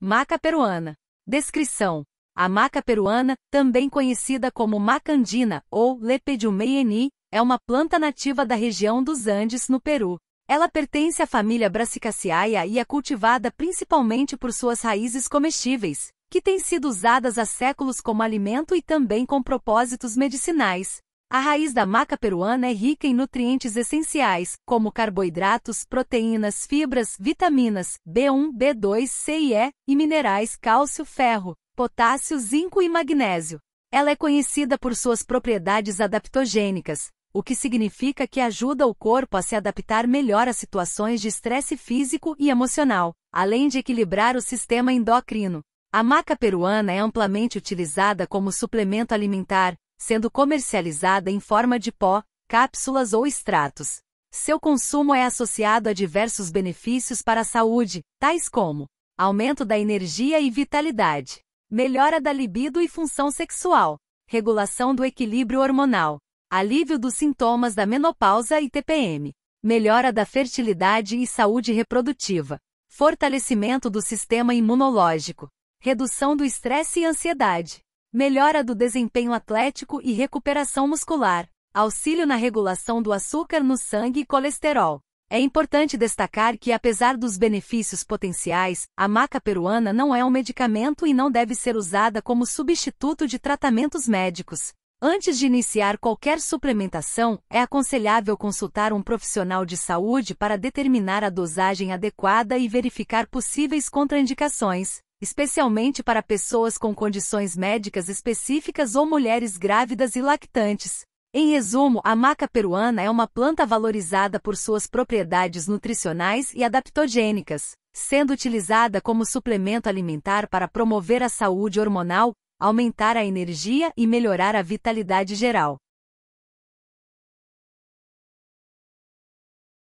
Maca peruana. Descrição: A maca peruana, também conhecida como macandina ou lepediumeieni, é uma planta nativa da região dos Andes no Peru. Ela pertence à família Brassicaceae e é cultivada principalmente por suas raízes comestíveis, que têm sido usadas há séculos como alimento e também com propósitos medicinais. A raiz da maca peruana é rica em nutrientes essenciais, como carboidratos, proteínas, fibras, vitaminas B1, B2, C e E, e minerais cálcio, ferro, potássio, zinco e magnésio. Ela é conhecida por suas propriedades adaptogênicas, o que significa que ajuda o corpo a se adaptar melhor a situações de estresse físico e emocional, além de equilibrar o sistema endócrino. A maca peruana é amplamente utilizada como suplemento alimentar, sendo comercializada em forma de pó, cápsulas ou extratos. Seu consumo é associado a diversos benefícios para a saúde, tais como aumento da energia e vitalidade, melhora da libido e função sexual, regulação do equilíbrio hormonal, alívio dos sintomas da menopausa e TPM, melhora da fertilidade e saúde reprodutiva, fortalecimento do sistema imunológico, redução do estresse e ansiedade, melhora do desempenho atlético e recuperação muscular, auxílio na regulação do açúcar no sangue e colesterol. É importante destacar que, apesar dos benefícios potenciais, a maca peruana não é um medicamento e não deve ser usada como substituto de tratamentos médicos. Antes de iniciar qualquer suplementação, é aconselhável consultar um profissional de saúde para determinar a dosagem adequada e verificar possíveis contraindicações especialmente para pessoas com condições médicas específicas ou mulheres grávidas e lactantes. Em resumo, a maca peruana é uma planta valorizada por suas propriedades nutricionais e adaptogênicas, sendo utilizada como suplemento alimentar para promover a saúde hormonal, aumentar a energia e melhorar a vitalidade geral.